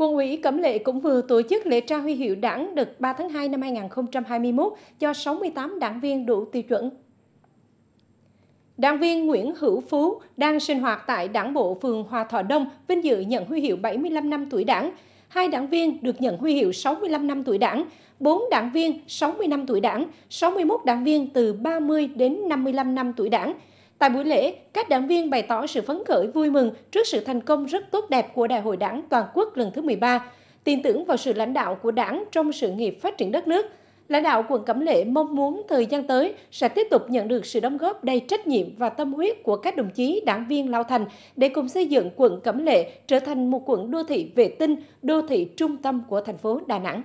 Quân ủy Cẩm Lệ cũng vừa tổ chức lễ trao huy hiệu đảng đợt 3 tháng 2 năm 2021 cho 68 đảng viên đủ tiêu chuẩn. Đảng viên Nguyễn Hữu Phú đang sinh hoạt tại đảng bộ phường Hòa Thọ Đông vinh dự nhận huy hiệu 75 năm tuổi đảng. Hai đảng viên được nhận huy hiệu 65 năm tuổi đảng, 4 đảng viên 60 năm tuổi đảng, 61 đảng viên từ 30 đến 55 năm tuổi đảng, Tại buổi lễ, các đảng viên bày tỏ sự phấn khởi vui mừng trước sự thành công rất tốt đẹp của Đại hội Đảng toàn quốc lần thứ 13, tin tưởng vào sự lãnh đạo của Đảng trong sự nghiệp phát triển đất nước. Lãnh đạo quận Cẩm Lệ mong muốn thời gian tới sẽ tiếp tục nhận được sự đóng góp đầy trách nhiệm và tâm huyết của các đồng chí đảng viên Lao Thành để cùng xây dựng quận Cẩm Lệ trở thành một quận đô thị vệ tinh, đô thị trung tâm của thành phố Đà Nẵng.